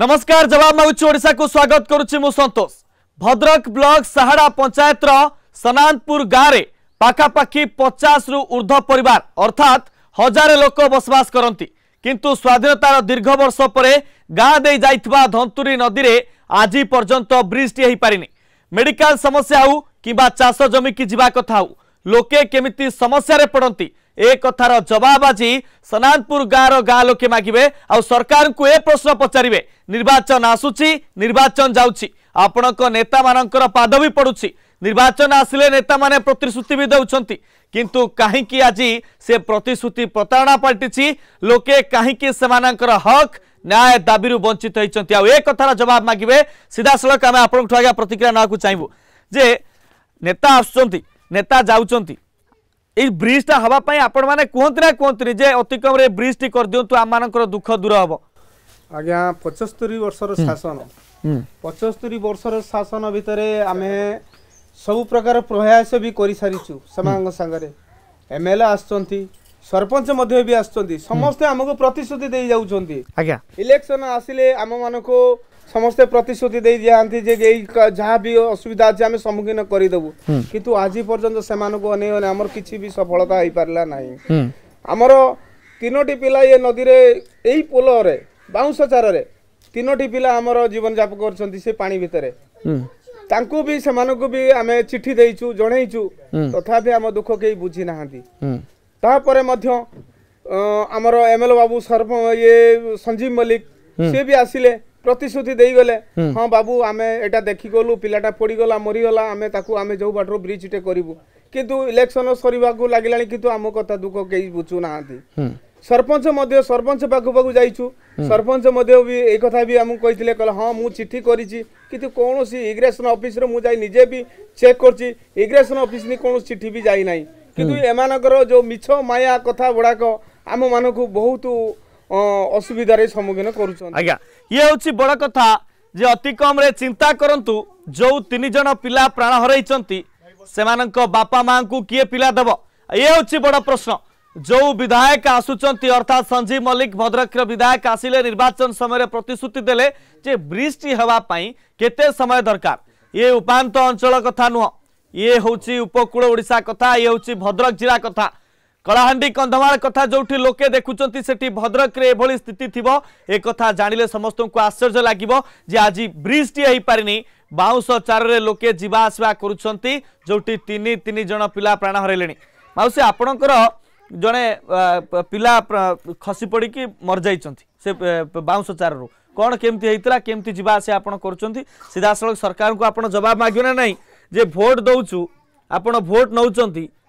ନମସ୍କାର ଜବାବ ମାଗୁଛି ଓଡ଼ିଶାକୁ ସ୍ୱାଗତ କରୁଛି ମୁଁ ସନ୍ତୋଷ ଭଦ୍ରକ ବ୍ଲକ ସାହାଡ଼ା ପଞ୍ଚାୟତର ସନାନପୁର ଗାଁରେ ପାଖାପାଖି ପଚାଶରୁ ଉର୍ଦ୍ଧ୍ୱ ପରିବାର ଅର୍ଥାତ୍ ହଜାରେ ଲୋକ ବସବାସ କରନ୍ତି କିନ୍ତୁ ସ୍ୱାଧୀନତାର ଦୀର୍ଘ ବର୍ଷ ପରେ ଗାଁ ଦେଇ ଯାଇଥିବା ଧନ୍ତୁରୀ ନଦୀରେ ଆଜି ପର୍ଯ୍ୟନ୍ତ ବ୍ରିଜ୍ଟି ହୋଇପାରିନି ମେଡିକାଲ ସମସ୍ୟା ହେଉ କିମ୍ବା ଚାଷ ଜମିକି ଯିବା କଥା ହେଉ ଲୋକେ କେମିତି ସମସ୍ୟାରେ ପଡ଼ନ୍ତି एक कथार जवाब आज सनातपुर गाँव गाँ लोके मागे आ सरकार को ए प्रश्न पचारे निर्वाचन आसूची निर्वाचन जाता मानकर पाद भी पड़ू निर्वाचन आसिले नेता मैंने प्रतिश्रुति भी दौंट किंतु कहीं आज से प्रतिश्रुति प्रतारणा पलटि लोके कहीं हक न्याय दाबी वंचित होती आकार जवाब मागे सीधा सड़क आम आप प्रतिक्रिया नाकू चाहबू जे नेता आसुच्च नेता जाऊँच ଏଇ ବ୍ରିଜ୍ଟା ହେବା ପାଇଁ ଆପଣମାନେ କୁହନ୍ତୁ ନା କୁହନ୍ତୁନି ଯେ ଅତିକମ୍ରେ ବ୍ରିଜ୍ଟି କରିଦିଅନ୍ତୁ ଆମମାନଙ୍କର ଦୁଃଖ ଦୂର ହେବ ଆଜ୍ଞା ପଞ୍ଚସ୍ତରୀ ବର୍ଷର ଶାସନ ପଞ୍ଚସ୍ତରୀ ବର୍ଷର ଶାସନ ଭିତରେ ଆମେ ସବୁ ପ୍ରକାର ପ୍ରୟାସ ବି କରିସାରିଛୁ ସେମାନଙ୍କ ସାଙ୍ଗରେ ଏମ୍ ଏଲ୍ ଏ ଆସୁଛନ୍ତି ସରପଞ୍ଚ ମଧ୍ୟ ବି ଆସୁଛନ୍ତି ସମସ୍ତେ ଆମକୁ ପ୍ରତିଶ୍ରୁତି ଦେଇ ଯାଉଛନ୍ତି ଆଜ୍ଞା ଇଲେକ୍ସନ୍ ଆସିଲେ ଆମମାନଙ୍କୁ ସମସ୍ତେ ପ୍ରତିଶ୍ରୁତି ଦେଇ ଦିଅନ୍ତି ଯେ ଏଇ ଯାହା ବି ଅସୁବିଧା ଅଛି ଆମେ ସମ୍ମୁଖୀନ କରିଦେବୁ କିନ୍ତୁ ଆଜି ପର୍ଯ୍ୟନ୍ତ ସେମାନଙ୍କୁ ଅନେଇ ଅନେ ଆମର କିଛି ବି ସଫଳତା ହେଇପାରିଲା ନାହିଁ ଆମର ତିନୋଟି ପିଲା ଏ ନଦୀରେ ଏଇ ପୋଲରେ ବାଉଁଶ ଚାରରେ ତିନୋଟି ପିଲା ଆମର ଜୀବନଯାପନ କରୁଛନ୍ତି ସେ ପାଣି ଭିତରେ ତାଙ୍କୁ ବି ସେମାନଙ୍କୁ ବି ଆମେ ଚିଠି ଦେଇଛୁ ଜଣେଇଛୁ ତଥାପି ଆମ ଦୁଃଖ କେହି ବୁଝିନାହାନ୍ତି ତାପରେ ମଧ୍ୟ ଆମର ଏମ୍ ଏଲ୍ ବାବୁ ସରପଞ୍ଚ ଇଏ ସଞ୍ଜୀବ ମଲ୍ଲିକ ସିଏ ବି ଆସିଲେ ପ୍ରତିଶ୍ରୁତି ଦେଇଗଲେ ହଁ ବାବୁ ଆମେ ଏଇଟା ଦେଖିଗଲୁ ପିଲାଟା ପଡ଼ିଗଲା ମରିଗଲା ଆମେ ତାକୁ ଆମେ ଯେଉଁ ବାଟରୁ ବ୍ରିଜ୍ଟେ କରିବୁ କିନ୍ତୁ ଇଲେକ୍ସନ୍ ସରିବାକୁ ଲାଗିଲାଣି କିନ୍ତୁ ଆମ କଥା ଦୁଃଖ କେହି ବୁଝୁନାହାନ୍ତି ସରପଞ୍ଚ ମଧ୍ୟ ସରପଞ୍ଚ ପାଖକୁ ପାଖକୁ ଯାଇଛୁ ସରପଞ୍ଚ ମଧ୍ୟ ବି ଏଇ କଥା ବି ଆମକୁ କହିଥିଲେ କହିଲେ ହଁ ମୁଁ ଚିଠି କରିଛି କିନ୍ତୁ କୌଣସି ଇଗ୍ରେସନ୍ ଅଫିସ୍ରେ ମୁଁ ଯାଇ ନିଜେ ବି ଚେକ୍ କରୁଛି ଇଗ୍ରେସନ୍ ଅଫିସ୍ ନି କୌଣସି ଚିଠି ବି ଯାଇ ନାହିଁ କିନ୍ତୁ ଏମାନଙ୍କର ଯେଉଁ ମିଛ ମାୟା କଥା ଗୁଡ଼ାକ ଆମମାନଙ୍କୁ ବହୁତ ଅସୁବିଧାରେ ସମ୍ମୁଖୀନ କରୁଛନ୍ତି ଆଜ୍ଞା ये हूँ बड कथा जे अति कम्रे चिन्ता पा प्राण हरै पा दब ये हूँ बड़ प्रश्न जो विधायक आसुन्छ अर्थात संजीव मल्लिक भद्रक विधायक आसिले निर्वाचन समय प्रतिश्रुति दले हाँपाई केते समय दरकार ये उपात अंचल कथा नुह ये हूँ उपकूल ओडा कथा ये हूँ भद्रक जिला कथा कलाहां कंधमाल कथा जो लोके देखुं से भद्रक स्थित थी एक जान लें समस्त को आश्चर्य लगे जे आज ब्रिज टेपारी बाउंश चारे लोके आसवा करोटिज पा प्राण हर मौसी आपणकर जड़े पा खसी पड़ कि मरी जाऊँश चार रु कौन केमती होता केमती जावास आप कर सीधा साल सरकार को आप जवाब मागे ना ना जे भोट दौ आप भोट नौ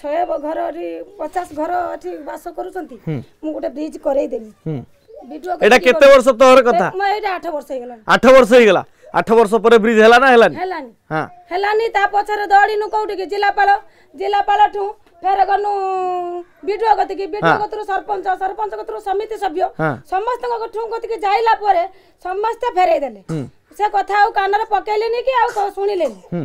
ଶହେ ଘର ପଚାଶ ଘର ଏଠି ବାସ କରୁଛନ୍ତି ମୁଁ ଗୋଟେ ବ୍ରିଜ କରେଇ ଦେବି ଏଇଟା କେତେ ବର୍ଷ ତୋର କଥା ଆଠ ବର୍ଷ ହେଇଗଲା ଆଠ ବର୍ଷ ହେଇଗଲା ଆଠ ବର୍ଷ ପରେ ବ୍ରିଜ ହେଲା ନା ହେଲାନି ହେଲାନି ହେଲାନି ତା ପଛରେ ଦୌଡ଼ିନୁ କୋଉଠି କି ଜିଲ୍ଲାପାଳ ଜିଲ୍ଲାପାଳ ଠୁ ଫେର ଗନୁ ବିଡୁଅ କତିକି ବିଡୁଅ କତିରୁ ସରପଞ୍ଚ ସରପଞ୍ଚ କତିରୁ ସମିତି ସଭ୍ୟ ସମସ୍ତଙ୍କ ଠୁ କତିକି ଯାଇଲା ପରେ ସମସ୍ତେ ଫେରେଇ ଦେଲେ ସେ କଥା ଆଉ କାନରେ ପକେଇଲେନି କି ଆଉ ଶୁଣିଲେନି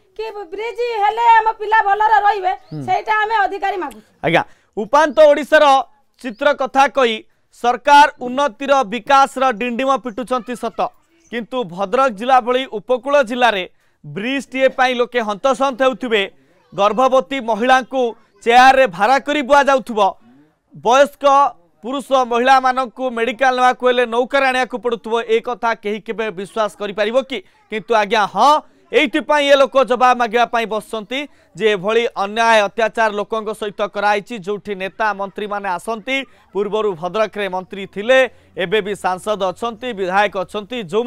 କି ବ୍ରିଜ ହେଲେ ଆମ ପିଲା ଭଲରେ ରହିବେ ସେଇଟା ଆମେ ଅଧିକାରୀ ମାଗୁଛୁ ଆଜ୍ଞା ଉପାନ୍ତ ଓଡ଼ିଶାର ଚିତ୍ର କଥା କହି ସରକାର ଉନ୍ନତିର ବିକାଶର ଡିଣ୍ଡିମ ପିଟୁଛନ୍ତି ସତ କିନ୍ତୁ ଭଦ୍ରକ ଜିଲ୍ଲା ଭଳି ଉପକୂଳ ଜିଲ୍ଲାରେ ବ୍ରିଜଟିଏ ପାଇଁ ଲୋକେ ହନ୍ତସନ୍ତ ହେଉଥିବେ ଗର୍ଭବତୀ ମହିଳାଙ୍କୁ ଚେୟାରରେ ଭାରା କରି ବୁଆଯାଉଥିବ ବୟସ୍କ ପୁରୁଷ ମହିଳାମାନଙ୍କୁ ମେଡ଼ିକାଲ ନେବାକୁ ହେଲେ ନୌକାରେ ଆଣିବାକୁ ପଡ଼ୁଥିବ ଏ କଥା କେହି କେବେ ବିଶ୍ୱାସ କରିପାରିବ କି କିନ୍ତୁ ଆଜ୍ଞା ହଁ এইথিপাই এ লোক জবাব মাগিবা বসছেন যে এভাবে অন্যায় অত্যাচার লোক সহিত করাইছি যেটি নেতা মন্ত্রী মানে আসতে পূর্বর ভদ্রকরে মন্ত্রী লে এবে বি সাংসদ অনেক বিধায়ক অনেক যে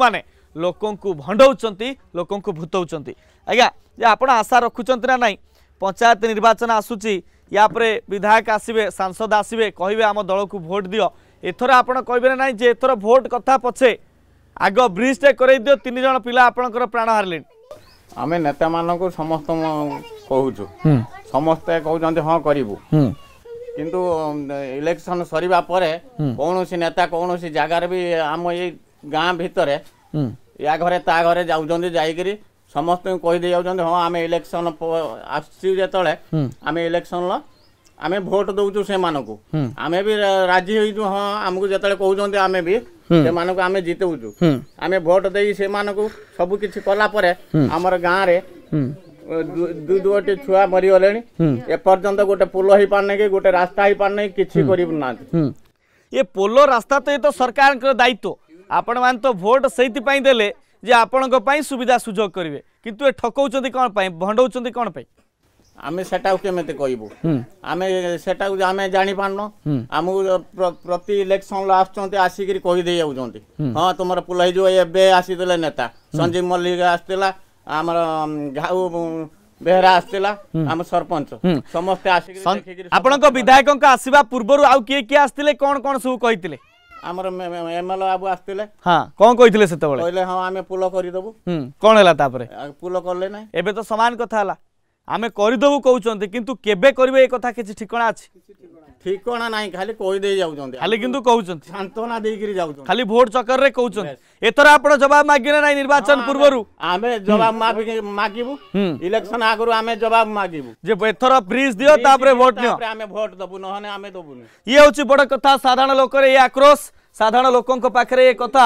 ଲୋକଙ୍କୁ ଭଣ୍ଡାଉଛନ୍ତି ଲୋକଙ୍କୁ ଭୁତାଉଛନ୍ତି ଆଜ୍ଞା ଯେ ଆପଣ ଆଶା ରଖୁଛନ୍ତି ନା ନାହିଁ ପଞ୍ଚାୟତ ନିର୍ବାଚନ ଆସୁଛି ୟା ପରେ ବିଧାୟକ ଆସିବେ ସାଂସଦ ଆସିବେ କହିବେ ଆମ ଦଳକୁ ଭୋଟ୍ ଦିଅ ଏଥର ଆପଣ କହିବେ ନା ନାହିଁ ଯେ ଏଥର ଭୋଟ୍ କଥା ପଛେ ଆଗ ବ୍ରିଜ୍ଟେ କରେଇ ଦିଅ ତିନି ଜଣ ପିଲା ଆପଣଙ୍କର ପ୍ରାଣ ହାରିଲେଣି ଆମେ ନେତାମାନଙ୍କୁ ସମସ୍ତ କହୁଛୁ ସମସ୍ତେ କହୁଛନ୍ତି ହଁ କରିବୁ କିନ୍ତୁ ଇଲେକ୍ସନ ସରିବା ପରେ କୌଣସି ନେତା କୌଣସି ଜାଗାରେ ବି ଆମ ଏଇ ଗାଁ ଭିତରେ ୟା ଘରେ ତା ଘରେ ଯାଉଛନ୍ତି ଯାଇକିରି ସମସ୍ତଙ୍କୁ କହିଦେଇ ଯାଉଛନ୍ତି ହଁ ଆମେ ଇଲେକ୍ସନ ଆସୁଛି ଯେତେବେଳେ ଆମେ ଇଲେକ୍ସନର ଆମେ ଭୋଟ ଦଉଛୁ ସେମାନଙ୍କୁ ଆମେ ବି ରାଜି ହେଇଛୁ ହଁ ଆମକୁ ଯେତେବେଳେ କହୁଛନ୍ତି ଆମେ ବି ସେମାନଙ୍କୁ ଆମେ ଜିତଉଛୁ ଆମେ ଭୋଟ ଦେଇ ସେମାନଙ୍କୁ ସବୁ କିଛି କଲା ପରେ ଆମର ଗାଁରେ ଦୁଇ ଦୁଇଟି ଛୁଆ ମରିଗଲେଣି ଏପର୍ଯ୍ୟନ୍ତ ଗୋଟେ ପୋଲ ହେଇପାରୁନି କି ଗୋଟେ ରାସ୍ତା ହେଇପାରୁନି କିଛି କରିପାରୁନାହାନ୍ତି ଏ ପୋଲ ରାସ୍ତା ତ ଏ ତ ସରକାରଙ୍କର ଦାୟିତ୍ୱ ଆପଣମାନେ ତ ଭୋଟ ସେଇଥିପାଇଁ ଦେଲେ ଯେ ଆପଣଙ୍କ ପାଇଁ ସୁବିଧା ସୁଯୋଗ କରିବେ କିନ୍ତୁ ଏ ଠକଉଛନ୍ତି କ'ଣ ପାଇଁ ଭଣ୍ଡଉଛନ୍ତି କ'ଣ ପାଇଁ ଆମେ ସେଟାକୁ କେମିତି କହିବୁ ଆମେ ସେଟାକୁ ଆମେ ଜାଣିପାରୁନୁ ଆମକୁ ପ୍ରତି ଇଲେକ୍ସନ ଆସୁଛନ୍ତି ଆସିକିରି କହିଦେଇ ଯାଉଛନ୍ତି ହଁ ତୁମର ପୁଲ ହେଇଯିବ ଏବେ ଆସିଥିଲେ ନେତା ସଞ୍ଜୀବ ମଲ୍ଲିକ ଆସିଥିଲା ଆମର ଘାଉ ବେହେରା ଆସିଥିଲା ଆମ ସରପଞ୍ଚ ସମସ୍ତେ ଆସିକି ଆପଣଙ୍କ ବିଧାୟକଙ୍କ ଆସିବା ପୂର୍ବରୁ ଆଉ କିଏ କିଏ ଆସିଥିଲେ କଣ କଣ ସବୁ କହିଥିଲେ ଆମର ଏମଏଲଏ ବାବୁ ଆସିଥିଲେ ହଁ କଣ କହିଥିଲେ ସେତେବେଳେ କହିଲେ ହଁ ଆମେ ପୁଲ କରିଦେବୁ କଣ ହେଲା ତାପରେ ପୁଲ କଲେ ନାହିଁ ଏବେ ତ ସମାନ କଥା ହେଲା ଆମେ କରିଦେବୁ କହୁଛନ୍ତି କିନ୍ତୁ କେବେ କରିବେ ଏ କଥା କିଛି ଠିକଣା ଅଛି ଠିକଣା ନାହିଁ ଖାଲି କହିଦେଇ ଯାଉଛନ୍ତି ଖାଲି କିନ୍ତୁ କହୁଛନ୍ତି ସାନ୍ତ୍ୱନା ଦେଇକିରି ଯାଉଛନ୍ତି ଖାଲି ଭୋଟ ଚକରରେ କହୁଛନ୍ତି ଏଥର ଆପଣ ଜବାବ ମାଗିଲେ ନାହିଁ ନିର୍ବାଚନ ପୂର୍ବରୁ ଆମେ ଜବାବ ମାଗିବୁ ଇଲେକ୍ସନ ଆଗରୁ ଆମେ ଜବାବ ମାଗିବୁ ଯେ ଏଥର ବ୍ରିଜ ଦିଅ ତାପରେ ଭୋଟ ଦିଅ ଆମେ ଭୋଟ ଦେବୁ ନହେଲେ ଆମେ ଦେବୁନି ଇଏ ହେଉଛି ବଡ଼ କଥା ସାଧାରଣ ଲୋକରେ ଏ ଆକ୍ରୋଶ ସାଧାରଣ ଲୋକଙ୍କ ପାଖରେ ଏ କଥା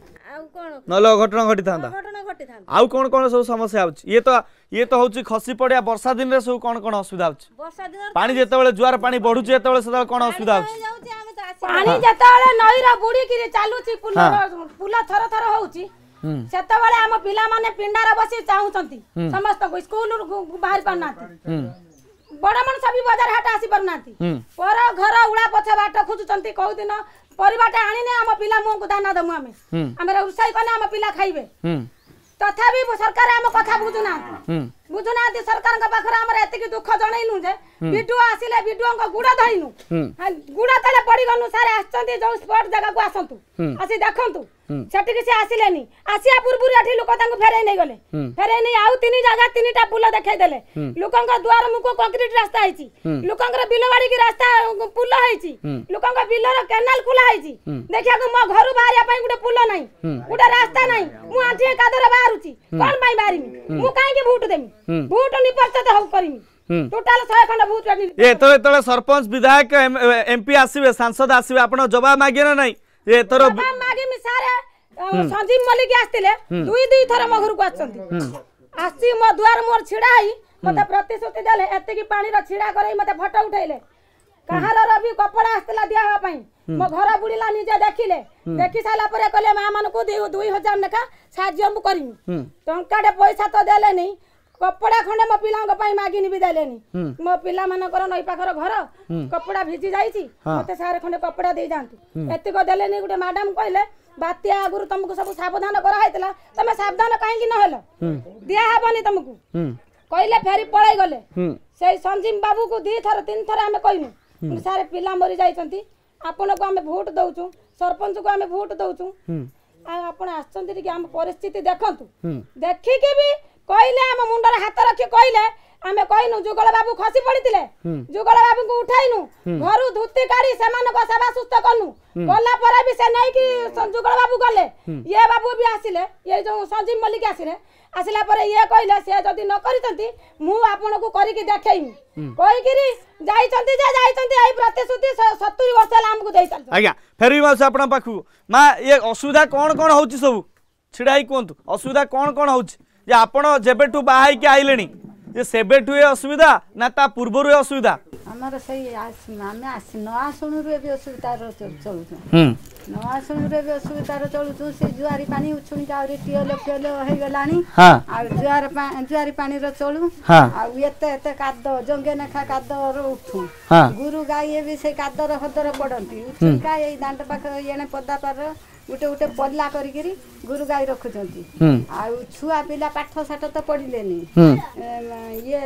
कोण नलो घटना घटी थांदा आउ कोण कोण सब समस्या आउछ ये तो ये त होछि खसी पडिया वर्षा दिन रे सब कोण कोण असुविधा आउछ पानी जते बेले ज्वार पानी बढु जेते बेले सब कोण असुविधा आउछ पानी जते बेले नहिरा बुढी किरे चालू छि पिला माने पिंडा रे बसी समस्त को स्कुल बाहर परनाते ବଡ ମଣିଷ ବି ବଜାର ହାଟ ଆସି ପାରୁନାହାନ୍ତି ପର ଘର ଉଳା ପଛ ବାଟ ଖୋଜୁଛନ୍ତି କୋଉ ଦିନ ପରିବାଟା ଆଣିନେ ଆମ ପିଲା ମୁହଁକୁ ଦାନା ଦମୁ ଆମେ ଆମେ ରୋଷେଇ କଲେ ଆମ ପିଲା ଖାଇବେ ତଥାପି ସରକାର ଆମ କଥା ବୁଝୁନାହାନ୍ତି ବୁଝୁନାହାନ୍ତି ସରକାରଙ୍କ ପାଖରେ ଆମର ଏତିକି ଦୁଃଖ ଜଣେଇନୁ ଯେ ବିଡୁଅ ଆସିଲେ ବିଡୁଅଙ୍କ ଗୁଡ ଧଇନୁ ଗୁଡ ତଳେ ପଡିଗନୁ ସାର୍ ଆସିଛନ୍ତି ଯୋଉ ସ୍ପଟ ଜାଗାକୁ ଆସନ୍ତୁ ଆସି ଦେଖନ୍ତୁ ସେଠିକି ସେ ଆସିଲେନି ଆସିବା ପୂର୍ବରୁ ଏଠି ଲୋକ ତାଙ୍କୁ ଫେରେଇ ନେଇଗଲେ ଫେରେଇ ନେଇ ଆଉ ତିନି ଜାଗା ତିନିଟା ପୁଲ ଦେଖେଇ ଦେଲେ ଲୋକଙ୍କ ଦୁଆର ମୁଖ କଂକ୍ରିଟ ରାସ୍ତା ହେଇଛି ଲୋକଙ୍କର ବିଲ ବାଡିକି ରାସ୍ତା ପୁଲ ହେଇଛି ଲୋକଙ୍କ ବିଲର କେନାଲ ଖୋଲା ହେଇଛି ଦେଖିବାକୁ ମୋ ଘରୁ ବାହାରିବା ପାଇଁ ଗୋଟେ ପୁଲ ନାହିଁ ଗୋଟେ ରାସ୍ତା ନାହିଁ ମୁଁ ଆଣ୍ଠି କାଦରେ ବାହାରୁଛି କଣ ପାଇଁ ବାହାରିବି ମୁଁ କାହିଁକି ଭୋଟ ଦେବି ଭୋଟ ପରିଷଦ ହଉ କରିମି ଟୋଟାଲ ଶହେ ଖଣ୍ଡ ଭୋଟ ଏଥର ଯେତେବେଳେ ସରପଞ୍ଚ ବିଧାୟକ ଏମପି ଆସିବେ ସାଂସଦ ଆସିବେ ଆପଣ ଜବାବ ମାଗିବେ ନା ନାଇଁ ଏଥର ମାଗିମି ସାରେ ସଞ୍ଜୀବ ମଲ୍ଲିକ ଆସିଥିଲେ ଦୁଇ ଦୁଇ ଥର ମୋ ଘରକୁ ଆସିଛନ୍ତି ଆସି ମୋ ଦୁଆର ମୋର ଛିଡ଼ା ହେଇ ମୋତେ ପ୍ରତିଶ୍ରୁତି ଦେଲେ ଏତିକି ପାଣିର ଛିଡ଼ା କରେଇ ମୋତେ ଫଟୋ ଉଠେଇଲେ କାହାର ବି କପଡ଼ା ଆସିଥିଲା ଦିଆହେବା ପାଇଁ ମୋ ଘର ବୁଡ଼ିଲା ନିଜେ ଦେଖିଲେ ଦେଖି ସାରିଲା ପରେ କହିଲେ ମା ମାନଙ୍କୁ ଦୁଇ ହଜାର ଲେଖା ସାହାଯ୍ୟ ମୁଁ କରିବି ଟଙ୍କାଟେ ପଇସା ତ ଦେଲେନି কপড়া খন্ডে মো পিলাঙ্ক পাই মাগিনি বিদা লেনি মো পিলা মানকর নই পাখর ঘর কপড়া ভিজি যাইছি মতে সারে খন্ডে কপড়া দেই যান্তু এতিক দেলেনি গোটে ম্যাডাম কইলে বাত্যা আগুরু তমকু সব সাবধান করা হইতলা তুমি সাবধান কাহিকি ন হলো দিয়া হবনি তমকু কইলে ফেরি পড়াই গলে সেই সঞ্জীব বাবু কু দুই থর তিন থর আমি কইনু সারে পিলা মরি যাইছন্তি ଆପଣଙ୍କୁ ଆମେ ଭୋଟ ଦଉଛୁ ସରପଞ୍ଚକୁ ଆମେ ଭୋଟ ଦଉଛୁ ଆଉ ଆପଣ ଆସିଛନ୍ତି ଟିକେ ଆମ ପରିସ୍ଥିତି ଦେଖନ୍ତୁ ଦେଖିକି ବି କହିଲେ ଆମ ମୁଣ୍ଡରେ ହାତ ରଖି କହିଲେ ଆମେ କହିନୁ ଯୁଗଳ ବାବୁ ଖସି ପଡିଥିଲେ ଯୁଗଳ ବାବୁଙ୍କୁ ଉଠାଇନୁ ଘରୁ ଧୁତି କାଢି ସେମାନଙ୍କ ସେବା ସୁସ୍ଥ କଲୁ ଗଲା ପରେ ବି ସେ ନେଇକି ଯୁଗଳ ବାବୁ ଗଲେ ଇଏ ବାବୁ ବି ଆସିଲେ ଇଏ ଯୋଉ ସଞ୍ଜୀବ ମଲ୍ଲିକ ଆସିଲେ ଆସିଲା ପରେ ଇଏ କହିଲେ ସେ ଯଦି ନ କରିଛନ୍ତି ମୁଁ ଆପଣଙ୍କୁ କରିକି ଦେଖେଇବି କହିକିରି ଯାଇଛନ୍ତି ଯେ ଯାଇଛନ୍ତି ଏଇ ପ୍ରତିଶ୍ରୁତି ସତୁରି ବର୍ଷ ହେଲା ଆମକୁ ଦେଇଛନ୍ତି ଆଜ୍ଞା ଫେରିବି ମାଉସୀ ଆପଣଙ୍କ ପାଖକୁ ମା ଇଏ ଅସୁବିଧା କ'ଣ କ'ଣ ହେଉଛି ସବୁ ଛିଡ଼ା ହେଇ କୁହନ୍ତୁ ଅସୁବିଧା କ'ଣ କ'ଣ ହେଉଛି যে আপনার যেবেঠু বাহা হইকি আইলে যে সেবেঠু এ অসুবিধা না তা পূর্বর এ অসুবিধা আমার সেই আমি আসি ন আসুণুর এ অসুবিধার চলুছু ন আসুণুর এ অসুবিধার চলুছু সে জুয়ারি পানি উছুণিটা আহরি টিওল ফিওল হইগলানি আর জুয়ার জুয়ারি পানির চলু আর এতে এতে কাদ জঙ্গে নেখা কাদর উঠু গুরু গাই বি সেই কাদর হদর পড়ন্তি উছুণিকা এই দাঁত পাখ এনে পদাপার ଗୋଟେ ଗୋଟେ ପଲା କରିକିରି ଗୋରୁ ଗାଈ ରଖୁଛନ୍ତି ଆଉ ଛୁଆ ପିଲା ପାଠ ସାଠ ତ ପଢିଲେନି ଇଏ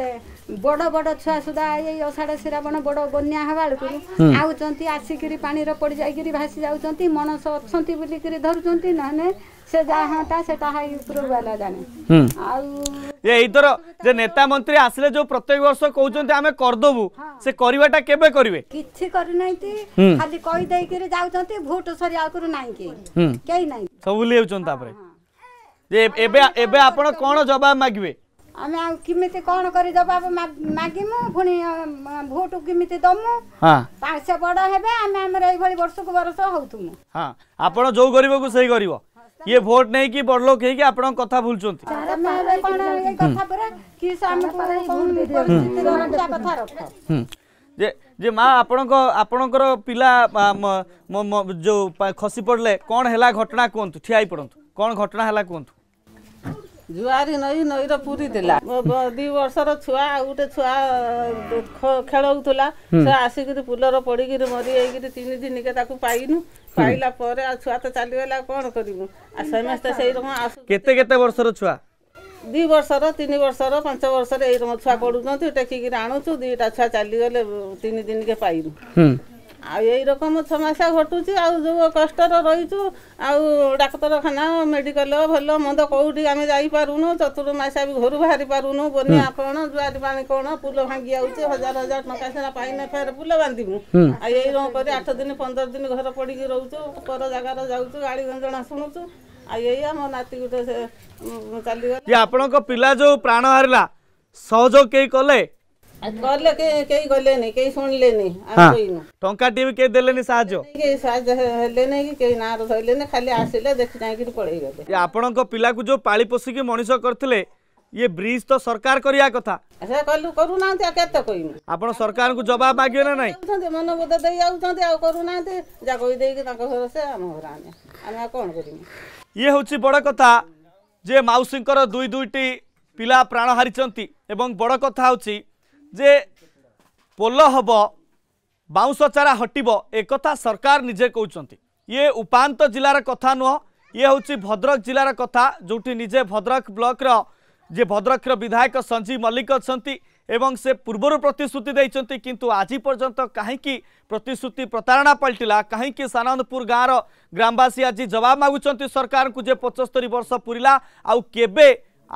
বড় বড় ছুয়া সুদা এই অষাঢ় শ্রাবণ বড় বন্যা হওয়া বেড়ে আউচি আসিকি পাড়ির পড়ি যাই ভাসি যাচ্ছেন মনস অনেক বুলিকি ধরুচ্ছেন নহলে সে যা হতা সেটা হাই উপরক বালা জানে আউ এইথর যে নেতা মন্ত্রী আসলে যে প্রত্যেক বর্ষ কৌছেন আমি করদেবু সে করিবাটা কেবে করিবে কিছু করি নাই খালি কই দেইকি যাচ্ছেন ভোট সরি আউ করু নাই কে কেই নাই সব লিউছেন তারপরে যে এবে এবে আপন কোন জবাব মাগিবে ଆମେ ଆଉ କେମିତି କ'ଣ କରି ଦବାକୁ ମାଗିମୁ ପୁଣି ଭୋଟ କେମିତି ଦମୁ ସେ ବଡ଼ ହେବେ ଆମେ ଆମର ଏଇଭଳି ବର୍ଷକୁ ବର୍ଷ ହଉଥିମୁ ହଁ ଆପଣ ଯୋଉ ଗରିବକୁ ସେଇ ଗରିବ ଇଏ ଭୋଟ ନେଇକି ବଡ଼ ଲୋକ ହେଇକି ଆପଣଙ୍କ କଥା ଭୁଲୁଛନ୍ତି ଯେ ଯେ ମା ଆପଣଙ୍କ ଆପଣଙ୍କର ପିଲା ଯୋଉ ଖସି ପଡ଼ିଲେ କ'ଣ ହେଲା ଘଟଣା କୁହନ୍ତୁ ଠିଆ ହେଇ ପଡ଼ନ୍ତୁ କ'ଣ ଘଟଣା ହେଲା କୁହନ୍ତୁ ଜୁଆରି ନଈ ନଈର ପୁରୀ ଥିଲା ଦି ବର୍ଷର ଛୁଆ ଆଉ ଗୋଟେ ଛୁଆ ଖେଳଉଥିଲା ସେ ଆସିକିରି ପୁଲର ପଡ଼ିକିରି ମରି ଯାଇକିରି ତିନି ଦିନ ତାକୁ ପାଇନୁ ପାଇଲା ପରେ ଆଉ ଛୁଆ ତ ଚାଲିଗଲା କ'ଣ କରିବୁ ଆଉ ସମସ୍ତେ ସେଇ ରକମ ଆସୁ କେତେ କେତେ ବର୍ଷର ଛୁଆ ଦି ବର୍ଷର ତିନି ବର୍ଷର ପାଞ୍ଚ ବର୍ଷରେ ଏଇ ରକମ ଛୁଆ ପଡ଼ୁଛନ୍ତି ଟେକିକିରି ଆଣୁଛୁ ଦୁଇଟା ଛୁଆ ଚାଲିଗଲେ ତିନି ଦିନ ପାଇନୁ ଆଉ ଏଇ ରକମ ସମସ୍ୟା ଘଟୁଛି ଆଉ ଯେଉଁ କଷ୍ଟରେ ରହିଛୁ ଆଉ ଡାକ୍ତରଖାନା ମେଡ଼ିକାଲ ଭଲ ମନ୍ଦ କେଉଁଠି ଆମେ ଯାଇପାରୁନୁ ଚତୁର୍ମାସା ବି ଘରୁ ବାହାରି ପାରୁନୁ ବନ୍ୟା କ'ଣ ଜୁଆରୀ ପାଣି କ'ଣ ପୁଲ ଭାଙ୍ଗି ଯାଉଛି ହଜାର ହଜାର ଟଙ୍କା ସିନା ପାଇନେ ଫେର ପୁଲ ବାନ୍ଧିବୁ ଆଉ ଏଇ ରକମ କରି ଆଠ ଦିନ ପନ୍ଦର ଦିନ ଘର ପଡ଼ିକି ରହୁଛୁ ପର ଜାଗାରେ ଯାଉଛୁ ଗାଡ଼ି ଗଞ୍ଜଣା ଶୁଣୁଛୁ ଆଉ ଏଇ ଆମ ନାତି ଗୋଟେ ଚାଲିଗଲା ଆପଣଙ୍କ ପିଲା ଯେଉଁ ପ୍ରାଣ ହାରିଲା ସହଯୋଗ କେହି କଲେ ଗଲେ କେହି ଗଲେନି କେହି ଶୁଣିଲେନି ଟଙ୍କାଟିଏ ବି କେହି ଦେଲେନି ସାହାଯ୍ୟ କେହି ସାହାଯ୍ୟ ହେଲେନି କି କେହି ନାଁ ଧରିଲେନି ଖାଲି ଆସିଲେ ଦେଖି ଯାଇକିରି ପଳେଇଗଲେ ଆପଣଙ୍କ ପିଲାକୁ ଯୋଉ ପାଳି ପୋଷିକି ମଣିଷ କରିଥିଲେ ଇଏ ବ୍ରିଜ ତ ସରକାର କରିବା କଥା ସେ କଲୁ କରୁନାହାନ୍ତି ଆଉ କେତେ କହିବୁ ଆପଣ ସରକାରଙ୍କୁ ଜବାବ ମାଗିବେ ନା ନାଇଁ ମନବୋଧ ଦେଇ ଯାଉଛନ୍ତି ଆଉ କରୁନାହାନ୍ତି ଜାଗୋଇ ଦେଇକି ତାଙ୍କ ଘର ସେ ଆମ ଘର ଆମେ ଆମେ ଆଉ କ'ଣ କରିବୁ ଇଏ ହେଉଛି ବଡ଼ କଥା ଯେ ମାଉସୀଙ୍କର ଦୁଇ ଦୁଇଟି ପିଲା ପ୍ରାଣ ହାରିଛନ୍ତି ଏବଂ ବଡ଼ କଥା ହେଉଛି ଯେ ପୋଲ ହେବ ବାଉଁଶ ଚାରା ହଟିବ ଏକଥା ସରକାର ନିଜେ କହୁଛନ୍ତି ଇଏ ଉପାନ୍ତ ଜିଲ୍ଲାର କଥା ନୁହଁ ଇଏ ହେଉଛି ଭଦ୍ରକ ଜିଲ୍ଲାର କଥା ଯେଉଁଠି ନିଜେ ଭଦ୍ରକ ବ୍ଲକର ଯିଏ ଭଦ୍ରକର ବିଧାୟକ ସଞ୍ଜୀବ ମଲ୍ଲିକ ଅଛନ୍ତି ଏବଂ ସେ ପୂର୍ବରୁ ପ୍ରତିଶ୍ରୁତି ଦେଇଛନ୍ତି କିନ୍ତୁ ଆଜି ପର୍ଯ୍ୟନ୍ତ କାହିଁକି ପ୍ରତିଶ୍ରୁତି ପ୍ରତାରଣା ପାଲଟିଲା କାହିଁକି ସାନନ୍ଦପୁର ଗାଁର ଗ୍ରାମବାସୀ ଆଜି ଜବାବ ମାଗୁଛନ୍ତି ସରକାରଙ୍କୁ ଯେ ପଞ୍ଚସ୍ତରୀ ବର୍ଷ ପୁରିଲା ଆଉ କେବେ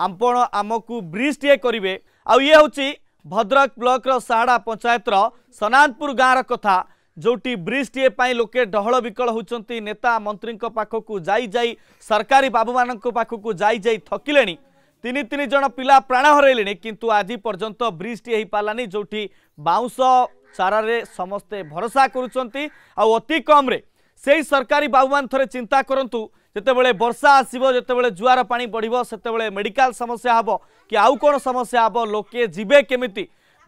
ଆପଣ ଆମକୁ ବ୍ରିଜ୍ଟିଏ କରିବେ ଆଉ ଇଏ ହେଉଛି ଭଦ୍ରକ ବ୍ଲକର ସାହାଡ଼ା ପଞ୍ଚାୟତର ସନାନପୁର ଗାଁର କଥା ଯେଉଁଠି ବ୍ରିଜ୍ଟିଏ ପାଇଁ ଲୋକେ ଡହଳ ବିକଳ ହେଉଛନ୍ତି ନେତା ମନ୍ତ୍ରୀଙ୍କ ପାଖକୁ ଯାଇ ଯାଇ ସରକାରୀ ବାବୁମାନଙ୍କ ପାଖକୁ ଯାଇ ଯାଇ ଥକିଲେଣି ତିନି ତିନି ଜଣ ପିଲା ପ୍ରାଣ ହରାଇଲେଣି କିନ୍ତୁ ଆଜି ପର୍ଯ୍ୟନ୍ତ ବ୍ରିଜ୍ଟିଏ ହେଇପାରିଲାନି ଯେଉଁଠି ବାଉଁଶ ଚାରାରେ ସମସ୍ତେ ଭରସା କରୁଛନ୍ତି ଆଉ ଅତି କମ୍ରେ ସେହି ସରକାରୀ ବାବୁମାନେ ଥରେ ଚିନ୍ତା କରନ୍ତୁ ଯେତେବେଳେ ବର୍ଷା ଆସିବ ଯେତେବେଳେ ଜୁଆର ପାଣି ବଢ଼ିବ ସେତେବେଳେ ମେଡ଼ିକାଲ ସମସ୍ୟା ହେବ कि आउ कौन समस्या हम लोके केमी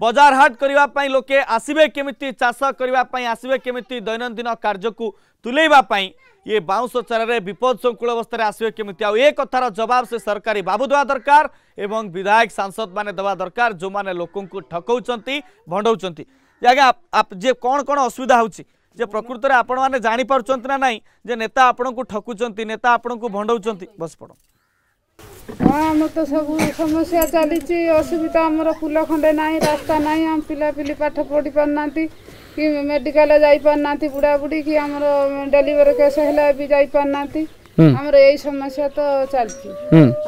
बजार हाट करने लोके आसवे केमी चाष करने आसवे केमी दैनंदिन कार्य को तुलेवाई ये बाउंस चारे विपद संकुल अवस्था आसवे केमी आ कथार जवाब से सरकारी बाबू देवा दरकार विधायक सांसद मैंने देवा दरकार जो मैंने लोक ठकाऊँ भंडाऊँ आज्ञा जे कौन कौन असुविधा हो যে প্রকৃতরে আপনার ना না নাই যে নেতা আপনার ঠকুচার নেতা আপনার ভণ্ডাউঁচ বসি পড় हाँ तो सब समस्या चली असुविधा आम पुल खंडे ना रास्ता ना आम पिलापिली पाठ पढ़ी पार ना कि मेडिका जापार ना बुढ़ा बुढ़ी कि आम डेलीवर कैस है जापार ना आम यही समस्या तो चलती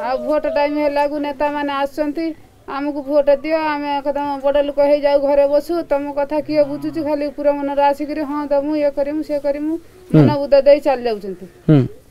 आोट टाइम है नेता मैंने आसमुक भोट दि आम एकदम बड़ लोक हो जाऊ घर बसु तुम कथ किए बुझुच खाली उपर मन आसिक हाँ दमु ये करमु सी करमु मन बुदा दे चल जा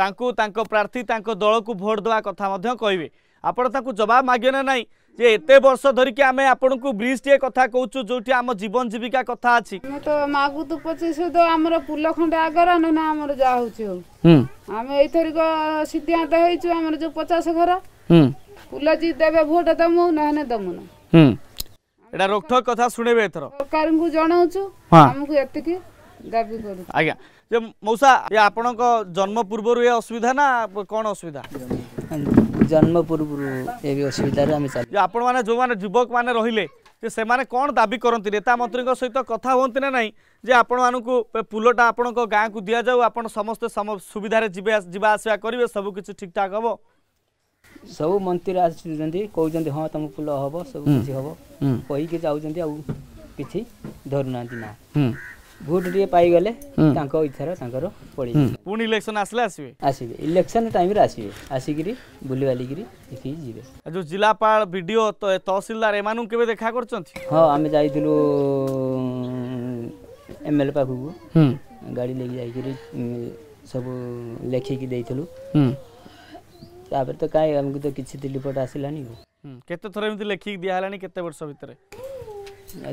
ତାଙ୍କୁ ତାଙ୍କ ପ୍ରାର୍ଥୀ ତାଙ୍କ ଦଳକୁ ଭୋଟ୍ ଦେବା କଥା ମଧ୍ୟ କହିବେ ଆପଣ ତାଙ୍କୁ ଜବାବ ମାଗିବେ ନା ନାହିଁ ଯେ ଏତେ ବର୍ଷ ଧରିକି ଆମେ ଆପଣଙ୍କୁ ବ୍ରିଜଟିଏ କଥା କହୁଛୁ ଯୋଉଠି ଆମ ଜୀବନ ଜୀବିକା କଥା ଅଛି ଆମେ ତ ମାଗୁଛୁ ପଚିଶ ତ ଆମର ପୁଲ ଖଣ୍ଡେ ଆଗରା ନହେଲେ ଆମର ଯାହା ହଉଛି ହଉ ଆମେ ଏଇଥରିକ ସିଦ୍ଧାନ୍ତ ହେଇଛୁ ଆମର ଯୋଉ ପଚାଶ ଘର ପୁଲ ଯିଏ ଦେବେ ଭୋଟ ଦମୁ ନହେଲେ ଦମୁନୁ ଏଇଟା ରୋକଠୋକ କଥା ଶୁଣିବେ ଏଥର ସରକାରଙ୍କୁ ଜଣାଉଛୁ ଆମକୁ ଏତିକି ଦାବି କରୁ ଆଜ୍ଞା ଯେ ମଉସା ଏ ଆପଣଙ୍କ ଜନ୍ମ ପୂର୍ବରୁ ଏ ଅସୁବିଧା ନା କ'ଣ ଅସୁବିଧା ଜନ୍ମ ପୂର୍ବରୁ ଏ ବି ଅସୁବିଧାରେ ଆମେ ଚାଲୁ ଆପଣମାନେ ଯେଉଁମାନେ ଯୁବକମାନେ ରହିଲେ ଯେ ସେମାନେ କ'ଣ ଦାବି କରନ୍ତି ନେତା ମନ୍ତ୍ରୀଙ୍କ ସହିତ କଥା ହୁଅନ୍ତି ନା ନାହିଁ ଯେ ଆପଣମାନଙ୍କୁ ପୁଲଟା ଆପଣଙ୍କ ଗାଁକୁ ଦିଆଯାଉ ଆପଣ ସମସ୍ତେ ସୁବିଧାରେ ଯିବେ ଯିବା ଆସିବା କରିବେ ସବୁକିଛି ଠିକ୍ଠାକ୍ ହେବ ସବୁ ମନ୍ତ୍ରୀ ଆସୁଛନ୍ତି କହୁଛନ୍ତି ହଁ ତମ ଫୁଲ ହେବ ସବୁ କିଛି ହେବ କହିକି ଯାଉଛନ୍ତି ଆଉ କିଛି ଧରୁନାହାନ୍ତି ନା ভোট টিকে পাইগলে তাঁক ইচ্ছার তাঁকর পড়ে পুনি ইলেকশন আসলে আসবে আসবে ইলেকশন টাইমরে আসবে আসিকি বুলিবালিকি দেখি যাবে যে জেলাপাল বিডিও তহসিলদার এমানু কেবে দেখা করছেন হ্যাঁ আমি যাইলু এমএলএ পাখক গাড়ি লেগে যাইকি সব লেখিকি দেইলু তাপরে তো কাই আমাকে তো কিছু দিল্লিপট আসলানি কেতে থর এমতি লেখিকি দিয়া হলানি কেতে বর্ষ ভিতরে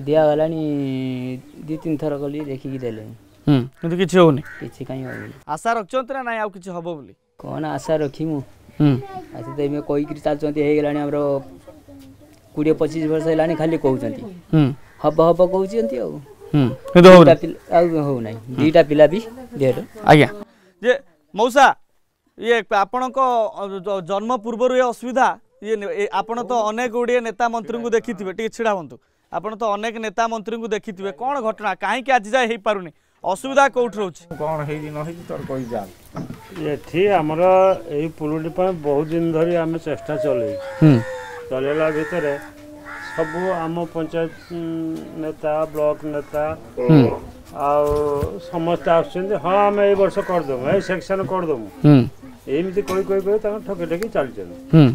ଦିଆଗଲାଣି ଦୁଇ ତିନି ଥର ଗଲି ଦେଖିକି ଦେଲେ କିନ୍ତୁ କିଛି ହଉନି କିଛି କାହିଁ ହବନି ଆଶା ରଖିଛନ୍ତି ନା ନାହିଁ ଆଉ କିଛି ହବ ବୋଲି କ'ଣ ଆଶା ରଖିମୁ ସେଥିପାଇଁ କହିକିରି ଚାଲିଛନ୍ତି ହେଇଗଲାଣି ଆମର କୋଡ଼ିଏ ପଚିଶ ବର୍ଷ ହେଲାଣି ଖାଲି କହୁଛନ୍ତି ହବ ହବ କହୁଛନ୍ତି ଆଉ ଆଉ ହଉ ଦୁଇଟା ପିଲା ବି ଦେହରେ ଆଜ୍ଞା ଯେ ମଉସା ଇଏ ଆପଣଙ୍କ ଜନ୍ମ ପୂର୍ବରୁ ଏ ଅସୁବିଧା ଇଏ ଆପଣ ତ ଅନେକ ଗୁଡ଼ିଏ ନେତା ମନ୍ତ୍ରୀଙ୍କୁ ଦେଖିଥିବେ ଟିକେ ଛିଡ଼ା ହୁଅନ୍ତୁ ଆପଣ ତ ଅନେକ ନେତା ମନ୍ତ୍ରୀଙ୍କୁ ଦେଖିଥିବେ କ'ଣ ଘଟଣା କାହିଁକି ଆଜି ଯାଏ ହେଇପାରୁନି ଅସୁବିଧା କେଉଁଠି ରହୁଛି କ'ଣ ହେଇଛି ନ ହେଇଛି ତୋର କହିଯା ଏଠି ଆମର ଏଇ ପୋଲଟି ପାଇଁ ବହୁତ ଦିନ ଧରି ଆମେ ଚେଷ୍ଟା ଚଲେଇ ଚଲେଇଲା ଭିତରେ ସବୁ ଆମ ପଞ୍ଚାୟତ ନେତା ବ୍ଲକ ନେତା ଆଉ ସମସ୍ତେ ଆସୁଛନ୍ତି ହଁ ଆମେ ଏଇ ବର୍ଷ କରିଦେବୁ ଏଇ ସେକ୍ସନ କରିଦେବୁ ଏମିତି କହି କହି କହି ତାଙ୍କ ଠକି ଠକି ଚାଲିଛନ୍ତି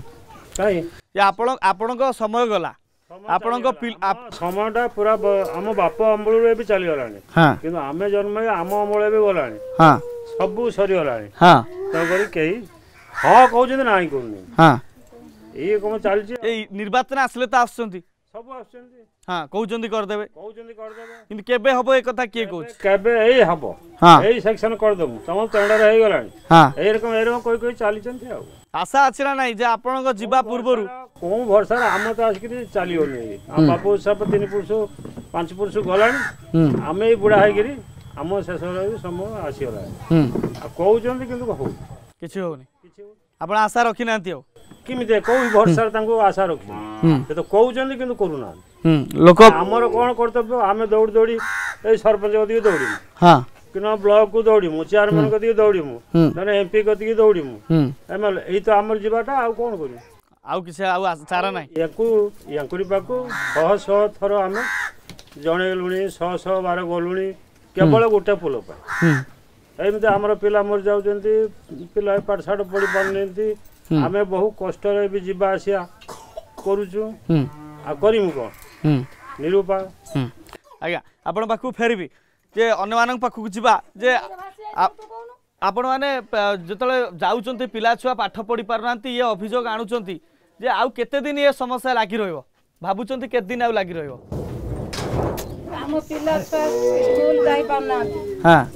କାହିଁ ଆପଣ ଆପଣଙ୍କ ସମୟ ଗଲା ଆପଣଙ୍କ ସମୟଟା ପୁରା ଆମ ବାପ ଅମଳରୁ ଏବେ ଚାଲିଗଲାଣି କିନ୍ତୁ ଆମେ ଜନ୍ମ ଆମ ଅମଳ ଏବେ ଗଲାଣି ସବୁ ସରିଗଲାଣି ତେଣୁକରି କେହି ହଁ କହୁଛନ୍ତି ନାହିଁ କହୁନି ଇଏ କଣ ଚାଲିଛି ଏଇ ନିର୍ବାଚନ ଆସିଲେ ତ ଆସୁଛନ୍ତି ସବୁ ଆସୁଛନ୍ତି ହଁ କହୁଛନ୍ତି କରିଦେବେ କହୁଛନ୍ତି କରିଦେବେ କିନ୍ତୁ କେବେ ହବ ଏ କଥା କିଏ କହୁଛି କେବେ ଏଇ ହବ ଏଇ ସେକ୍ସନ କରିଦେବୁ ତମ ଟେଣ୍ଡର ହେଇଗଲାଣି ଏଇ ରକମ ଏଇ ରକମ କହି କହି ଚାଲିଛନ୍ତି ଆଉ আশা আছে না নাই যে আপনার যা পূর্ব কম ভরসার আমার তো আসি চাল আমার বাপ হিসাবে তিন পুরুষ পাঁচ পুরুষ গলা আমি এই বুড়া হয়ে আমার শেষ সময় আসিগলা কৌছেন কিন্তু কিছু হোক আপনার আশা রখি না কমিটি কেউ ভরসার তাঙ্কু আশা রখি সে তো কৌছেন কিন্তু করু না আমার কর্তব্য আমি দৌড় দৌড়ি এই সরপঞ্চ কতিকি দৌড়ি হ্যাঁ किन ब्लक को दौड़मु चेयरमैन कतिକି ଦୌଡ଼ିମୁ ନହେଲେ ଏମ୍ପି କତିକି ଦୌଡ଼ିମୁ ଏମ୍ଏଲ୍ଏ ଏଇ ତ ଆମର ଯିବାଟା ଆଉ କ'ଣ କରିବୁ ଆଉ କିଛି ଆଉ ଚାରା ନାହିଁ ୟାଙ୍କୁ ୟାଙ୍କୁରି ପାଖକୁ ଶହ ଶହ ଥର ଆମେ ଜଣେଇଲୁଣି ଶହ ଶହ ବାର ଗଲୁଣି କେବଳ ଗୋଟେ ଫୁଲ ପାଇଁ ଏମିତି ଆମର ପିଲା ମରିଯାଉଛନ୍ତି ପିଲା ପାଠଶାଠ ପଢ଼ି ପାରୁନାହାନ୍ତି ଆମେ ବହୁ କଷ୍ଟରେ ବି ଯିବା ଆସିବା କରୁଛୁ ଆଉ କରିମୁ କ'ଣ ନିରୁପାୟ ଆଜ୍ଞା ଆପଣଙ୍କ ପାଖକୁ ଫେରିବି ଯେ ଅନ୍ୟମାନଙ୍କ ପାଖକୁ ଯିବା ଯେ ଆପଣମାନେ ଯେତେବେଳେ ଯାଉଛନ୍ତି ପିଲା ଛୁଆ ପାଠ ପଢ଼ି ପାରୁନାହାନ୍ତି ଇଏ ଅଭିଯୋଗ ଆଣୁଛନ୍ତି ଯେ ଆଉ କେତେ ଦିନ ଇଏ ସମସ୍ୟା ଲାଗି ରହିବ ଭାବୁଛନ୍ତି କେତେ ଦିନ ଆଉ ଲାଗି ରହିବ ଆମ ପିଲା ଛୁଆ ସ୍କୁଲ ଯାଇପାରୁନାହାନ୍ତି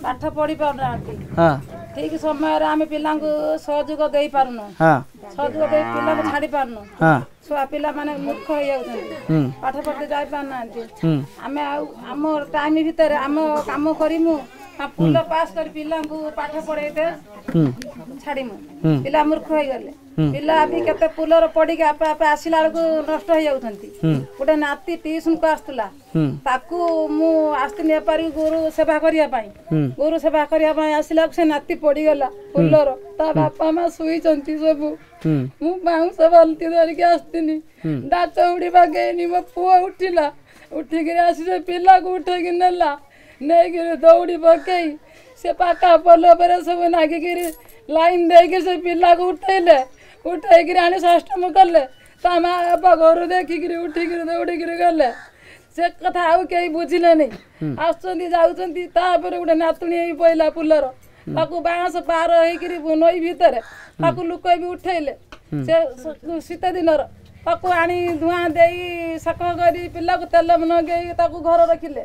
ପାଠ ପଢ଼ି ପାରୁନାହାନ୍ତି ଠିକ ସମୟରେ ଆମେ ପିଲାଙ୍କୁ ସହଯୋଗ ଦେଇପାରୁନୁ ସହଯୋଗ ଦେଇ ପିଲାଙ୍କୁ ଛାଡି ପାରୁନୁ ଛୁଆ ପିଲାମାନେ ମୂର୍ଖ ହେଇଯାଉଛନ୍ତି ପାଠ ପଢି ଯାଇପାରୁନାହାନ୍ତି ଆମେ ଆଉ ଆମ ଟାଇମ ଭିତରେ ଆମ କାମ କରିମୁ ପୁଲ ପାସ୍ କରି ପିଲାଙ୍କୁ ପାଠ ପଢେଇତେ ଛାଡିମୁ ପିଲା ମୂର୍ଖ ହେଇଗଲେ ପିଲା ବି କେତେ ପୁଲର ପଡିକି ଆପେ ଆପେ ଆସିଲା ବେଳକୁ ନଷ୍ଟ ହେଇଯାଉଛନ୍ତି ଗୋଟେ ନାତି ଟ୍ୟୁସନକୁ ଆସୁଥିଲା ତାକୁ ମୁଁ ଆସିଥିଲି ଏପାରି ଗୁରୁ ସେବା କରିବା ପାଇଁ ଗୁରୁ ସେବା କରିବା ପାଇଁ ଆସିଲାକୁ ସେ ନାତି ପଡିଗଲା ପୁଲର ତା ବାପା ମା ଶୋଇଛନ୍ତି ସବୁ ମୁଁ ବାଉଁଶ ବାଲ୍ଟି ଧରିକି ଆସିଥିଲି ଡାଟ ଉଡି ବାଗେଇନି ମୋ ପୁଅ ଉଠିଲା ଉଠିକିରି ଆସି ସେ ପିଲାକୁ ଉଠେଇକି ନେଲା दौडी पके सी पाठा पलपे सगळं नागिक लि पू उठाले उठाकरी आणी सष्टम कले मा उठिक दौडिक गेले सोहळ बुझले नाही आसुन जाऊन त्यापे गोटे नातुणी पहिला फुलर ताकू बाईकरी नोई भरले पाकू लुकेले शीतदिन पाणी धू दे साखा कर पिला तेल नगे ताकु घर रखले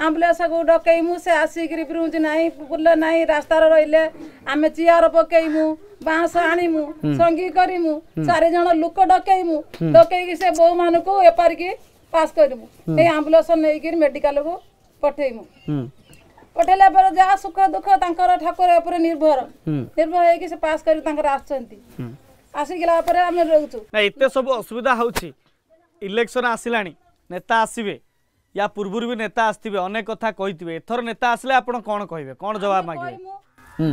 ଆମ୍ବୁଲାନ୍ସକୁ ଡକେଇମୁ ସେ ଆସିକିରି ବ୍ରୁଞ୍ଜ ନାହିଁ ବୁଲ ନାହିଁ ରାସ୍ତାରେ ରହିଲେ ଆମେ ଚିଆର ପକେଇମୁ ବାଉଁଶ ଆଣିମୁ ସଙ୍ଗୀ କରିମୁ ଚାରିଜଣ ଲୋକ ଡକେଇମୁ ଡକେଇକି ସେ ବୋଉମାନଙ୍କୁ ଏପାରିକି ପାସ୍ କରିବୁ ଏଇ ଆମ୍ବୁଲାନ୍ସ ନେଇକିରି ମେଡିକାଲକୁ ପଠେଇମୁ ପଠେଇଲା ପରେ ଯାହା ସୁଖ ଦୁଃଖ ତାଙ୍କର ଠାକୁର ଉପରେ ନିର୍ଭର ନିର୍ଭର ହେଇକି ସେ ପାସ୍ କରି ତାଙ୍କର ଆସୁଛନ୍ତି ଆସିଗଲା ପରେ ଆମେ ରହୁଛୁ ଏତେ ସବୁ ଅସୁବିଧା ହେଉଛି ଇଲେକ୍ସନ୍ ଆସିଲାଣି ନେତା ଆସିବେ या पूर्व भी नेता आसते अनेक कथा कही एथर नेता आसले आप कौन कहे कौन जवाब मांगे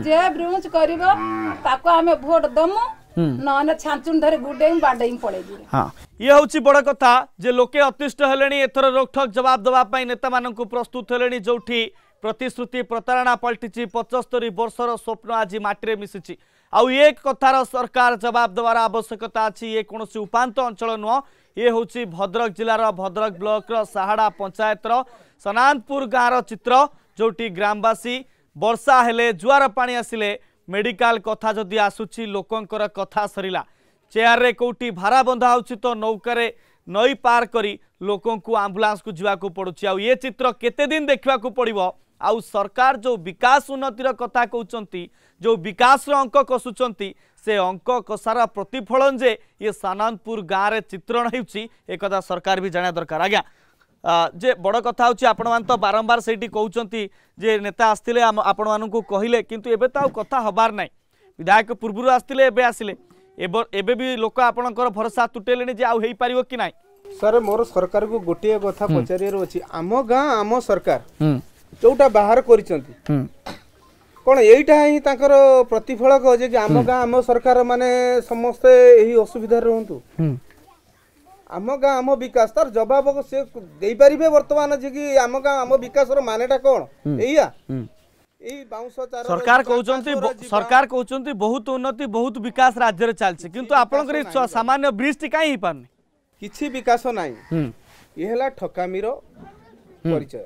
जे ब्रिंच कर आम भोट दमु नने छांचुन धरे गुडे बाडे पड़े हां ये हूँ बड़ कथा जे लोके अतिष्ट हेले एथर रोकठोक जवाब दवापाई नेता मान प्रस्तुत हेले जो प्रतिश्रुति प्रतारणा पलटि पचस्तरी वर्षर स्वप्न आज मटिरे मिसिची ଆଉ ଏ କଥାର ସରକାର ଜବାବ ଦେବାର ଆବଶ୍ୟକତା ଅଛି ଏ କୌଣସି ଉପାନ୍ତ ଅଞ୍ଚଳ ନୁହଁ ଇଏ ହେଉଛି ଭଦ୍ରକ ଜିଲ୍ଲାର ଭଦ୍ରକ ବ୍ଲକର ସାହାଡ଼ା ପଞ୍ଚାୟତର ସନାନପୁର ଗାଁର ଚିତ୍ର ଯେଉଁଠି ଗ୍ରାମବାସୀ ବର୍ଷା ହେଲେ ଜୁଆର ପାଣି ଆସିଲେ ମେଡ଼ିକାଲ କଥା ଯଦି ଆସୁଛି ଲୋକଙ୍କର କଥା ସରିଲା ଚେୟାରରେ କେଉଁଠି ଭାରା ବନ୍ଧା ହେଉଛି ତ ନୌକାରେ ନଈ ପାର କରି ଲୋକଙ୍କୁ ଆମ୍ବୁଲାନ୍ସକୁ ଯିବାକୁ ପଡ଼ୁଛି ଆଉ ଏ ଚିତ୍ର କେତେ ଦିନ ଦେଖିବାକୁ ପଡ଼ିବ ଆଉ ସରକାର ଯେଉଁ ବିକାଶ ଉନ୍ନତିର କଥା କହୁଛନ୍ତି ଯେଉଁ ବିକାଶର ଅଙ୍କ କଷୁଛନ୍ତି ସେ ଅଙ୍କ କଷାର ପ୍ରତିଫଳନ ଯେ ଇଏ ସାନନ୍ଦପୁର ଗାଁରେ ଚିତ୍ରଣ ହେଉଛି ଏକଥା ସରକାର ବି ଜାଣିବା ଦରକାର ଆଜ୍ଞା ଯେ ବଡ଼ କଥା ହେଉଛି ଆପଣମାନେ ତ ବାରମ୍ବାର ସେଇଠି କହୁଛନ୍ତି ଯେ ନେତା ଆସିଥିଲେ ଆମ ଆପଣମାନଙ୍କୁ କହିଲେ କିନ୍ତୁ ଏବେ ତ ଆଉ କଥା ହେବାର ନାହିଁ ବିଧାୟକ ପୂର୍ବରୁ ଆସିଥିଲେ ଏବେ ଆସିଲେ ଏବେ ବି ଲୋକ ଆପଣଙ୍କର ଭରସା ତୁଟେଇଲେଣି ଯେ ଆଉ ହେଇପାରିବ କି ନାହିଁ ସାର୍ ମୋର ସରକାରକୁ ଗୋଟିଏ କଥା ପଚାରିବାର ଅଛି ଆମ ଗାଁ ଆମ ସରକାର ଯୋଉଟା ବାହାର କରିଛନ୍ତି କ'ଣ ଏଇଟା ହିଁ ତାଙ୍କର ପ୍ରତିଫଳକ ଯେ କି ଆମ ଗାଁ ଆମ ସରକାର ମାନେ ସମସ୍ତେ ଏହି ଅସୁବିଧାରେ ରୁହନ୍ତୁ ଆମ ଗାଁ ଆମ ବିକାଶ ତାର ଜବାବ ସେ ଦେଇପାରିବେ ବର୍ତ୍ତମାନ ଯେ କି ଆମ ଗାଁ ଆମ ବିକାଶର ମାନେଟା କ'ଣ ଏଇଆ सरकार कहते सरकार कहते बहुत उन्नति बहुत विकास राज्य चलती किंतु आपंकर सामान्य ब्रिज टी कहीं पार किसी विकास ना ये ठकामीर परिचय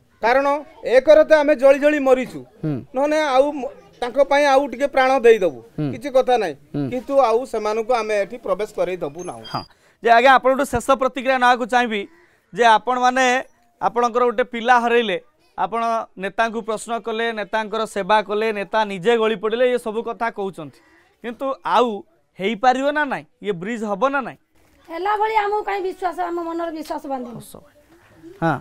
କାରଣ ଏକରେ ତ ଆମେ ଜଳି ଜଳି ମରିଛୁ ନହେଲେ ଆଉ ତାଙ୍କ ପାଇଁ ଆଉ ଟିକେ ପ୍ରାଣ ଦେଇଦେବୁ କିଛି କଥା ନାହିଁ କିନ୍ତୁ ଆଉ ସେମାନଙ୍କୁ ଆମେ ଏଠି ପ୍ରବେଶ କରେଇଦେବୁ ନାହୁଁ ଯେ ଆଜ୍ଞା ଆପଣଙ୍କଠୁ ଶେଷ ପ୍ରତିକ୍ରିୟା ନେବାକୁ ଚାହିଁବି ଯେ ଆପଣମାନେ ଆପଣଙ୍କର ଗୋଟେ ପିଲା ହରେଇଲେ ଆପଣ ନେତାଙ୍କୁ ପ୍ରଶ୍ନ କଲେ ନେତାଙ୍କର ସେବା କଲେ ନେତା ନିଜେ ଗଳି ପଡ଼ିଲେ ଏ ସବୁ କଥା କହୁଛନ୍ତି କିନ୍ତୁ ଆଉ ହେଇପାରିବ ନା ନାହିଁ ଇଏ ବ୍ରିଜ୍ ହେବ ନା ନାହିଁ ହେଲା ଭଳି ଆମକୁ କାହିଁ ବିଶ୍ୱାସ ଆମ ମନରେ ବିଶ୍ୱାସ ବାନ୍ଧି ହଁ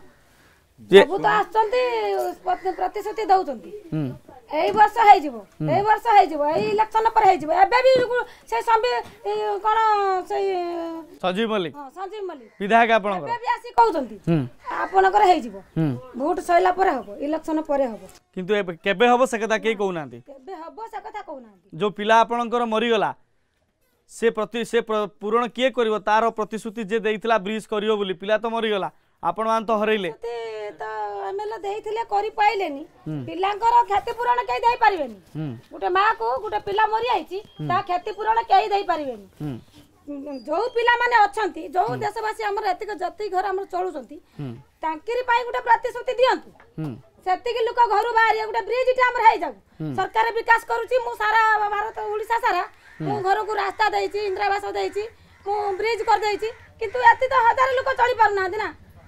ସବୁ ତ ଆସୁଛନ୍ତି ପ୍ରତିଶ୍ରୁତି ଦଉଛନ୍ତି ଏଇ ବର୍ଷ ହେଇଯିବ ଏଇ ବର୍ଷ ହେଇଯିବ ଏଇ ଇଲେକ୍ସନ ପରେ ହେଇଯିବ ଏବେ ବି ସେ ସମ୍ବି କଣ ସେଇ ସଞ୍ଜୀବ ମଲ୍ଲିକ ସଞ୍ଜୀବ ମଲ୍ଲିକ ବିଧାୟକ ଆପଣଙ୍କର ଏବେ ବି ଆସି କହୁଛନ୍ତି ଆପଣଙ୍କର ହେଇଯିବ ଭୋଟ ସରିଲା ପରେ ହବ ଇଲେକ୍ସନ ପରେ ହବ କିନ୍ତୁ କେବେ ହବ ସେ କଥା କେହି କହୁନାହାନ୍ତି କେବେ ହବ ସେ କଥା କହୁନାହାନ୍ତି ଯୋଉ ପିଲା ଆପଣଙ୍କର ମରିଗଲା ସେ ପ୍ରତି ସେ ପୂରଣ କିଏ କରିବ ତାର ପ୍ରତିଶ୍ରୁତି ଯିଏ ଦେଇଥିଲା ବ୍ରିଜ୍ କରିବ ବୋଲି ପିଲା ତ ମରିଗଲା ଆପଣ ମାନେ ତ ହରେଇଲେ ତ ଏମଏଲ ଦେଇଥିଲେ କରିପାରିଲେନି ପିଲାଙ୍କର କ୍ଷତିପୂରଣ କେହି ଦେଇପାରିବେନି ଗୋଟେ ମାଆକୁ ଗୋଟେ ପିଲା ମରିଯାଇଛି ତା କ୍ଷତିପୂରଣ କେହି ଦେଇପାରିବେନି ଯୋଉ ପିଲାମାନେ ଅଛନ୍ତି ଯୋଉ ଦେଶବାସୀ ଆମର ଏତିକି ଯେତିକି ଘର ଆମର ଚଳୁଛନ୍ତି ତାଙ୍କରି ପାଇଁ ଗୋଟେ ପ୍ରତିଶ୍ରୁତି ଦିଅନ୍ତୁ ସେତିକି ଲୋକ ଘରୁ ବାହାରିବେ ଗୋଟେ ବ୍ରିଜଟେ ଆମର ହେଇଯାଉ ସରକାର ବିକାଶ କରୁଛି ମୁଁ ସାରା ଭାରତ ଓଡ଼ିଶା ସାରା ମୁଁ ଘରକୁ ରାସ୍ତା ଦେଇଛି ଇନ୍ଦିରାବାସ ଦେଇଛି ମୁଁ ବ୍ରିଜ କରିଦେଇଛି କିନ୍ତୁ ଏତେ ତ ହଜାର ଲୋକ ଚଳି ପାରୁନାହାନ୍ତି ନା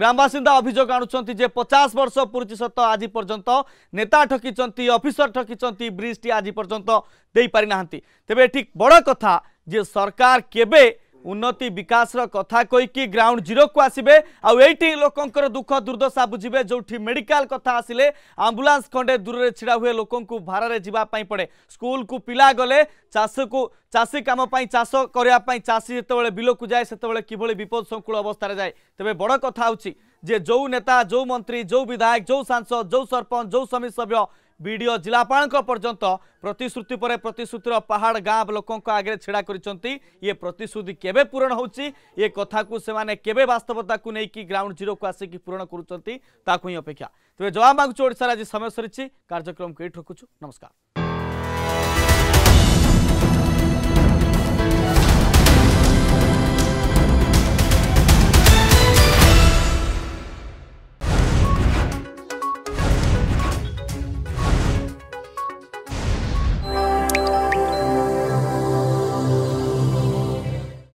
ଗ୍ରାମବାସିନ୍ଦା ଅଭିଯୋଗ ଆଣୁଛନ୍ତି ଯେ ପଚାଶ ବର୍ଷ ପୁରୁଛି ସତ ଆଜି ପର୍ଯ୍ୟନ୍ତ ନେତା ଠକିଛନ୍ତି ଅଫିସର ଠକିଛନ୍ତି ବ୍ରିଜ୍ଟି ଆଜି ପର୍ଯ୍ୟନ୍ତ ଦେଇପାରିନାହାନ୍ତି ତେବେ ଏଠି ବଡ଼ କଥା ଯେ ସରକାର କେବେ উন্নতি বিকাশর কথা কইকি গ্রাউন্ড জিরো কু আসবে আইটি লোকর দুঃখ দুর্দশা বুঝবে যেটি মেডিকাল কথা আসলে আম্বুলান্স খন্ডে দূরের ছিড়া হুয়ে লোক ভাড়ে যাওয়া পড়ে স্কুল কু পিলা গলে চাষকু চাষী কাম চাষ করা চাষী যেতবে বিলকু যায় সেতবে কিভাবে বিপদ সংকুল অবস্থায় যায় তবে বড় কথা হচ্ছে যে যে নেতা যে মন্ত্রী যে বিধায়ক যে সাংসদ যে সরপঞ্চ যে সমিতি সভ্য বিডিও জিলাপাঙ্ক পর্যন্ত প্রতিশ্রুতি পরে প্রতিশ্রুতির পাহাড় গাঁ লোক আগে ছেড়া করেছেন ইয়ে প্রতিশ্রুতি কেবে পূরণ হচ্ছে ইয়ে কথা সে কেবে বাস্তবতা নেই গ্রাউন্ড জিরো কু আসি পূরণ করছেন তাকে অপেক্ষা তবে জবাব মাগুছি ওড়শার আজ সময় সরিছে কার্যক্রম এইটি ঠকুছু নমস্কার